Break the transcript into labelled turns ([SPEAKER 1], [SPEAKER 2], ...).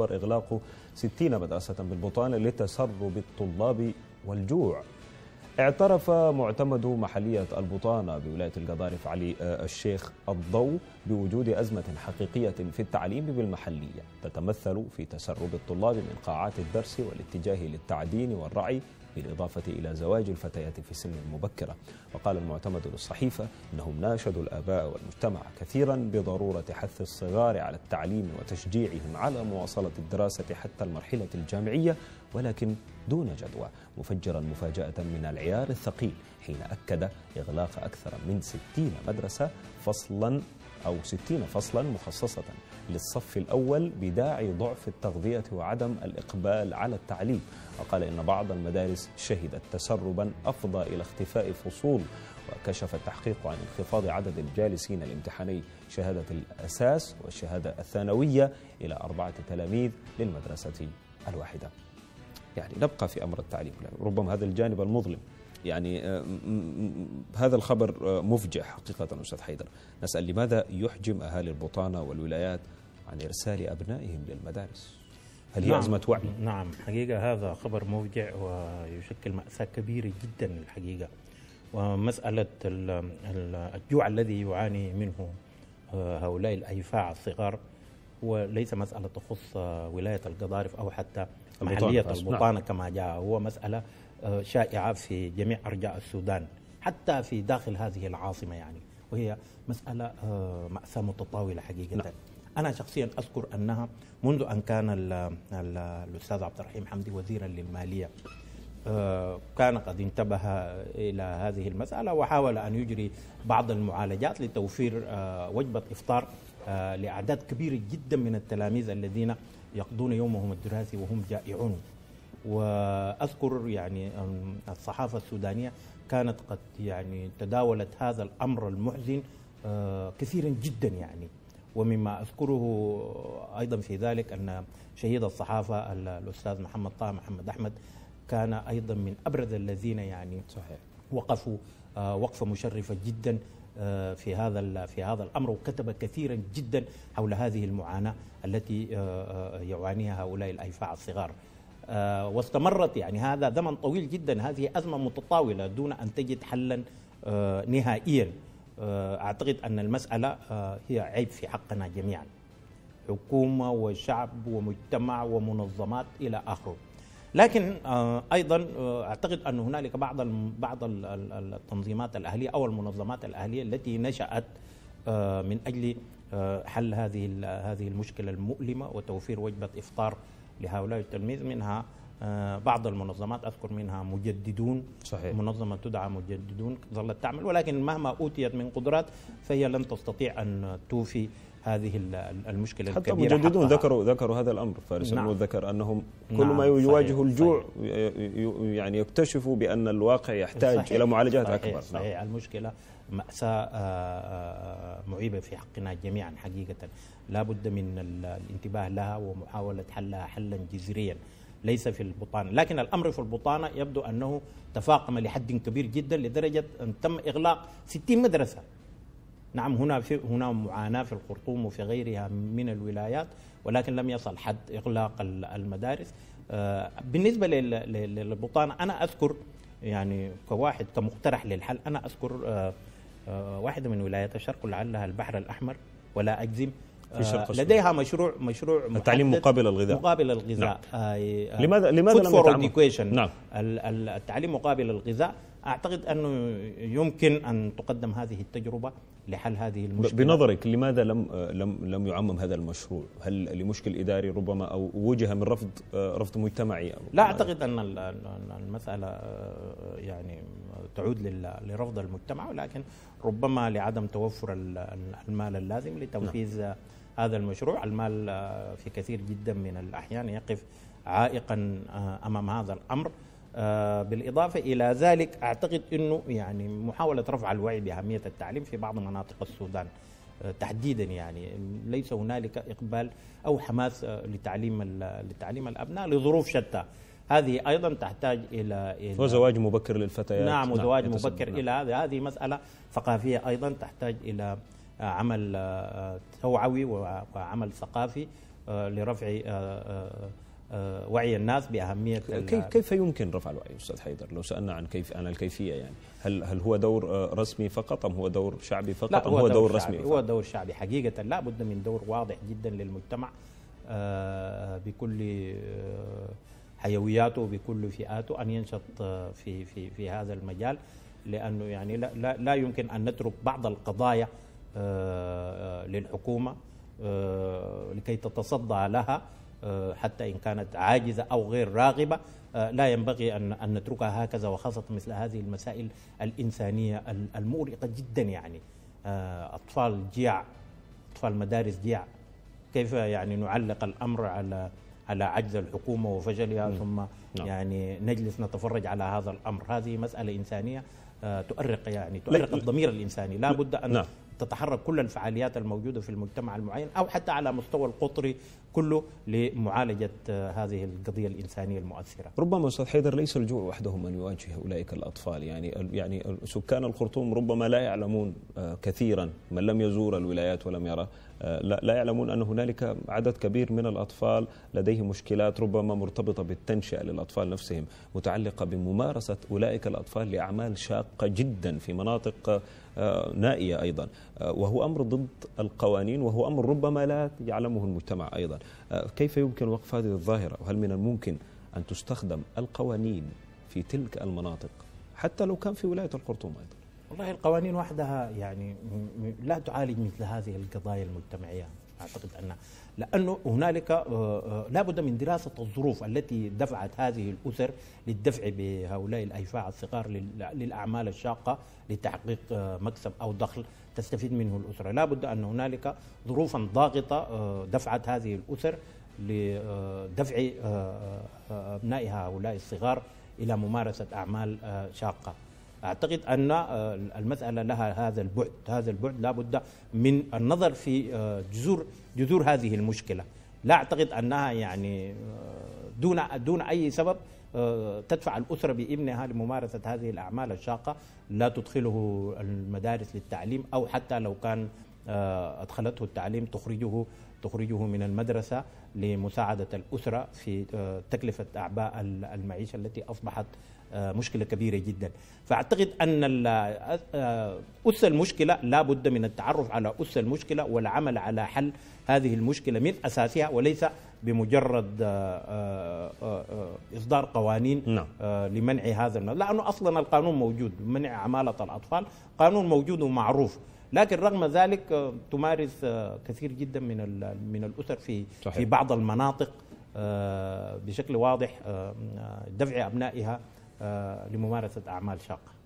[SPEAKER 1] أكبر إغلاق 60 مدرسة بالبطان لتسرب الطلاب والجوع اعترف معتمد محلية البطانة بولاية القضارف علي آه، الشيخ الضوء بوجود أزمة حقيقية في التعليم بالمحلية تتمثل في تسرب الطلاب من قاعات الدرس والاتجاه للتعدين والرعي بالإضافة إلى زواج الفتيات في سن مبكرة وقال المعتمد للصحيفة أنهم ناشدوا الآباء والمجتمع كثيرا بضرورة حث الصغار على التعليم وتشجيعهم على مواصلة الدراسة حتى المرحلة الجامعية ولكن دون جدوى مفجرا مفاجأة من العيار الثقيل حين أكد إغلاق أكثر من 60 مدرسة فصلا أو 60 فصلا مخصصة للصف الأول بداعي ضعف التغذية وعدم الإقبال على التعليم وقال إن بعض المدارس شهدت تسربا أفضى إلى اختفاء فصول وكشف التحقيق عن انخفاض عدد الجالسين الامتحاني شهادة الأساس والشهادة الثانوية إلى أربعة تلاميذ للمدرسة الواحدة يعني نبقى في أمر التعليم ربما هذا الجانب المظلم يعني آه، هذا الخبر آه، مفجع حقيقة أستاذ حيدر نسأل لماذا يحجم أهالي البطانة والولايات عن إرسال أبنائهم للمدارس هل هي نعم أزمة وعي؟ نعم حقيقة هذا خبر مفجع ويشكل مأساة
[SPEAKER 2] كبيرة جدا الحقيقة ومسألة الجوع الذي يعاني منه آه، هؤلاء الأيفاع الصغار وليس مسألة تخص آه، ولاية القضارف أو حتى محلية البطانة, البطانة نعم. كما جاء هو مسألة آه، شائعة في جميع أرجاء السودان حتى في داخل هذه العاصمة يعني وهي مسألة آه، مأساة متطاولة حقيقة نعم. أنا شخصيا أذكر أنها منذ أن كان الأستاذ عبد الرحيم حمدي وزيرا للمالية كان قد انتبه إلى هذه المسألة وحاول أن يجري بعض المعالجات لتوفير وجبة إفطار آه، لأعداد كبيرة جدا من التلاميذ الذين يقضون يومهم الدراسي وهم جائعون واذكر يعني الصحافه السودانيه كانت قد يعني تداولت هذا الامر المحزن آه، كثيرا جدا يعني ومما اذكره ايضا في ذلك ان شهيد الصحافه الاستاذ محمد طه محمد احمد كان ايضا من ابرز الذين يعني صحيح وقفوا آه، وقفه مشرفه جدا آه، في هذا في هذا الامر وكتب كثيرا جدا حول هذه المعاناه التي آه، آه، يعانيها هؤلاء الايفاع الصغار واستمرت يعني هذا زمن طويل جدا هذه ازمه متطاوله دون ان تجد حلا نهائيا اعتقد ان المساله هي عيب في حقنا جميعا حكومه وشعب ومجتمع ومنظمات الى اخره لكن آه، ايضا آه، اعتقد ان هنالك بعض بعض التنظيمات الاهليه او المنظمات الاهليه التي نشات آه، من اجل حل هذه هذه المشكله المؤلمه وتوفير وجبه افطار لهؤلاء التلميذ منها بعض المنظمات اذكر منها مجددون صحيح. منظمه تدعى مجددون ظلت تعمل ولكن مهما اوتيت من قدرات فهي لن
[SPEAKER 1] تستطيع ان توفي هذه المشكله حتى الكبيره حتى المجددون ذكروا ذكروا هذا الامر فارس نعم ذكر انهم نعم كل ما يواجه الجوع صحيح يعني يكتشفوا بان الواقع يحتاج صحيح الى معالجات صحيح اكبر نعم. صحيح
[SPEAKER 2] نعم المشكله مأساة آه، آه، آه، معيبة في حقنا جميعا حقيقة لا بد من الانتباه لها ومحاولة حلها حلا جذريا ليس في البطانة لكن الأمر في البطانة يبدو أنه تفاقم لحد كبير جدا لدرجة أن تم إغلاق 60 مدرسة نعم هنا في هنا معاناه في الخرطوم وفي غيرها من الولايات ولكن لم يصل حد اغلاق المدارس آه، بالنسبه للبطانه انا اذكر يعني كواحد كمقترح للحل انا اذكر آه، آه، واحده من ولايات الشرق لعلها البحر الاحمر ولا اجزم في شرق لديها مشروع
[SPEAKER 1] مشروع التعليم مقابل الغذاء مقابل الغذاء
[SPEAKER 2] نعم. لماذا لماذا لم نعم. التعليم مقابل الغذاء اعتقد انه يمكن ان تقدم هذه التجربه لحل هذه المشكله بنظرك
[SPEAKER 1] لماذا لم لم لم يعمم هذا المشروع؟ هل لمشكل اداري ربما او وجه من رفض آه، رفض مجتمعي؟
[SPEAKER 2] لا اعتقد ان المساله آه، يعني تعود لرفض المجتمع ولكن ربما لعدم توفر المال اللازم لتنفيذ نعم. هذا المشروع، المال آه، في كثير جدا من الاحيان يقف عائقا امام هذا الامر. آه، بالاضافه الى ذلك اعتقد انه يعني محاوله رفع الوعي باهميه التعليم في بعض مناطق السودان آه، تحديدا يعني ليس هنالك اقبال او حماس آه، لتعليم لتعليم الابناء لظروف شتى هذه ايضا تحتاج الى, إلى وزواج
[SPEAKER 1] مبكر للفتيات نعم وزواج نعم مبكر نعم.
[SPEAKER 2] الى هذه هذه مساله ثقافيه ايضا تحتاج الى عمل توعوي وعمل ثقافي لرفع
[SPEAKER 1] آه، وعي الناس باهميه كيف كيف يمكن رفع الوعي استاذ حيدر لو سالنا عن كيف عن الكيفيه يعني هل هل هو دور آه، رسمي فقط ام هو دور شعبي فقط ام هو, هو دور, دور رسمي هو
[SPEAKER 2] دور شعبي حقيقه لا بد من دور واضح جدا للمجتمع آه، بكل حيوياته بكل فئاته ان ينشط في في في هذا المجال لانه يعني لا, لا يمكن ان نترك بعض القضايا للحكومه لكي تتصدى لها آه، حتى إن كانت عاجزة أو غير راغبة آه، لا ينبغي أن نتركها هكذا وخاصة مثل هذه المسائل الإنسانية المؤرقة جدا يعني آه، أطفال جياع أطفال مدارس جياع كيف يعني نعلق الأمر على على عجز الحكومة وفشلها نعم. ثم نعم. يعني نجلس نتفرج على هذا الأمر هذه مسألة إنسانية تؤرق يعني تؤرق الضمير الإنساني لا بد أن نعم. تتحرك كل الفعاليات الموجودة في المجتمع المعين أو حتى على مستوى القطري كله لمعالجة آه، هذه القضية الإنسانية المؤثرة
[SPEAKER 1] ربما أستاذ حيدر ليس الجوع وحده من يواجه أولئك الأطفال يعني يعني سكان الخرطوم ربما لا يعلمون آه، كثيرا من لم يزور الولايات ولم يرى آه، لا يعلمون أن هنالك عدد كبير من الأطفال لديه مشكلات ربما مرتبطة بالتنشئة للأطفال نفسهم متعلقة بممارسة أولئك الأطفال لأعمال شاقة جدا في مناطق نائية أيضا وهو أمر ضد القوانين وهو أمر ربما لا يعلمه المجتمع أيضا كيف يمكن وقف هذه الظاهرة وهل من الممكن أن تستخدم القوانين في تلك المناطق حتى لو كان في ولاية الخرطوم أيضا
[SPEAKER 2] والله القوانين وحدها يعني لا تعالج مثل هذه القضايا المجتمعية أعتقد أن لأنه هنالك آه، آه، لابد من دراسة الظروف التي دفعت هذه الأسر للدفع بهؤلاء الأيفاع الصغار للأعمال الشاقة لتحقيق آه، مكسب أو دخل تستفيد منه الأسرة لابد أن هنالك ظروفا ضاغطة دفعت هذه الأسر لدفع أبنائها هؤلاء الصغار إلى ممارسة أعمال شاقة أعتقد أن آه، المسألة لها هذا البعد هذا البعد لابد من النظر في آه، جذور جذور هذه المشكلة لا أعتقد أنها يعني آه، دون دون أي سبب تدفع الأسرة بابنها لممارسة هذه الأعمال الشاقة لا تدخله المدارس للتعليم أو حتى لو كان أدخلته التعليم تخرجه تخرجه من المدرسة لمساعدة الأسرة في تكلفة أعباء المعيشة التي أصبحت آه، مشكله كبيره جدا فاعتقد ان آه، اس المشكله لا بد من التعرف على اس المشكله والعمل على حل هذه المشكله من اساسها وليس بمجرد آه، اصدار قوانين نعم. لمنع هذا لانه اصلا القانون موجود منع عماله الاطفال قانون موجود ومعروف لكن رغم ذلك تمارس كثير جدا من من الاسر في صحيح. في بعض المناطق بشكل واضح دفع ابنائها آه، لممارسة أعمال شاقة